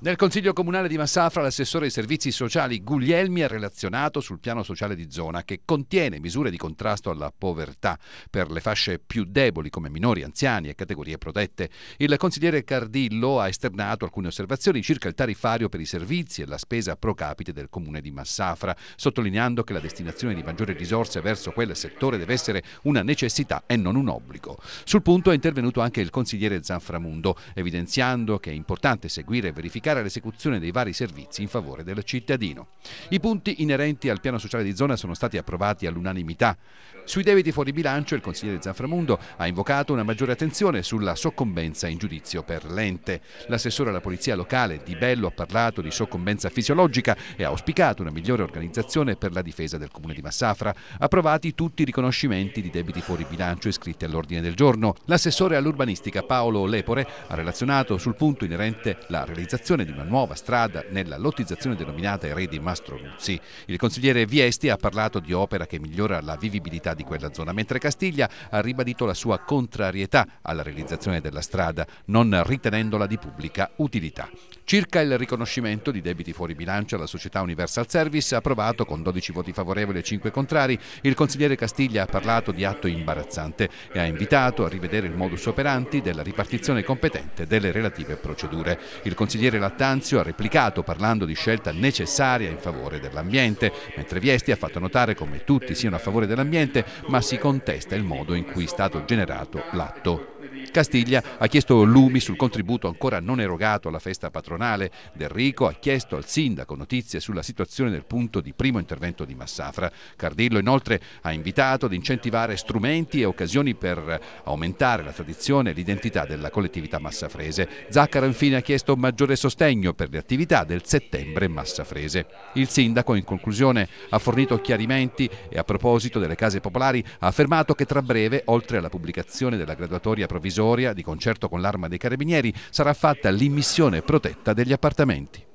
Nel Consiglio Comunale di Massafra l'assessore ai servizi sociali Guglielmi ha relazionato sul piano sociale di zona che contiene misure di contrasto alla povertà per le fasce più deboli come minori, anziani e categorie protette. Il consigliere Cardillo ha esternato alcune osservazioni circa il tarifario per i servizi e la spesa pro capite del Comune di Massafra, sottolineando che la destinazione di maggiori risorse verso quel settore deve essere una necessità e non un obbligo. Sul punto è intervenuto anche il consigliere Zanframundo, evidenziando che è importante seguire e verificare verificare l'esecuzione dei vari servizi in favore del cittadino. I punti inerenti al piano sociale di zona sono stati approvati all'unanimità. Sui debiti fuori bilancio il consigliere Zanframundo ha invocato una maggiore attenzione sulla soccombenza in giudizio per l'ente. L'assessore alla polizia locale Di Bello ha parlato di soccombenza fisiologica e ha auspicato una migliore organizzazione per la difesa del comune di Massafra. Approvati tutti i riconoscimenti di debiti fuori bilancio iscritti all'ordine del giorno. L'assessore all'urbanistica Paolo Lepore ha relazionato sul punto inerente la realizzazione individuazione di una nuova strada nella lottizzazione denominata di Mastro Nuzzi. Il consigliere Viesti ha parlato di opera che migliora la vivibilità di quella zona, mentre Castiglia ha ribadito la sua contrarietà alla realizzazione della strada, non ritenendola di pubblica utilità. Circa il riconoscimento di debiti fuori bilancio alla società Universal Service, approvato con 12 voti favorevoli e 5 contrari, il consigliere Castiglia ha parlato di atto imbarazzante e ha invitato a rivedere il modus operandi della ripartizione competente delle relative procedure. Il consigliere La Attanzio ha replicato parlando di scelta necessaria in favore dell'ambiente, mentre Viesti ha fatto notare come tutti siano a favore dell'ambiente, ma si contesta il modo in cui è stato generato l'atto. Castiglia ha chiesto lumi sul contributo ancora non erogato alla festa patronale. Del Rico ha chiesto al sindaco notizie sulla situazione del punto di primo intervento di Massafra. Cardillo inoltre ha invitato ad incentivare strumenti e occasioni per aumentare la tradizione e l'identità della collettività massafrese. Zaccaro infine ha chiesto maggiore sostegno per le attività del settembre massafrese. Il sindaco in conclusione ha fornito chiarimenti e a proposito delle case popolari ha affermato che tra breve, oltre alla pubblicazione della graduatoria provvisoria, Pretoria, di concerto con l'Arma dei Carabinieri, sarà fatta l'immissione protetta degli appartamenti.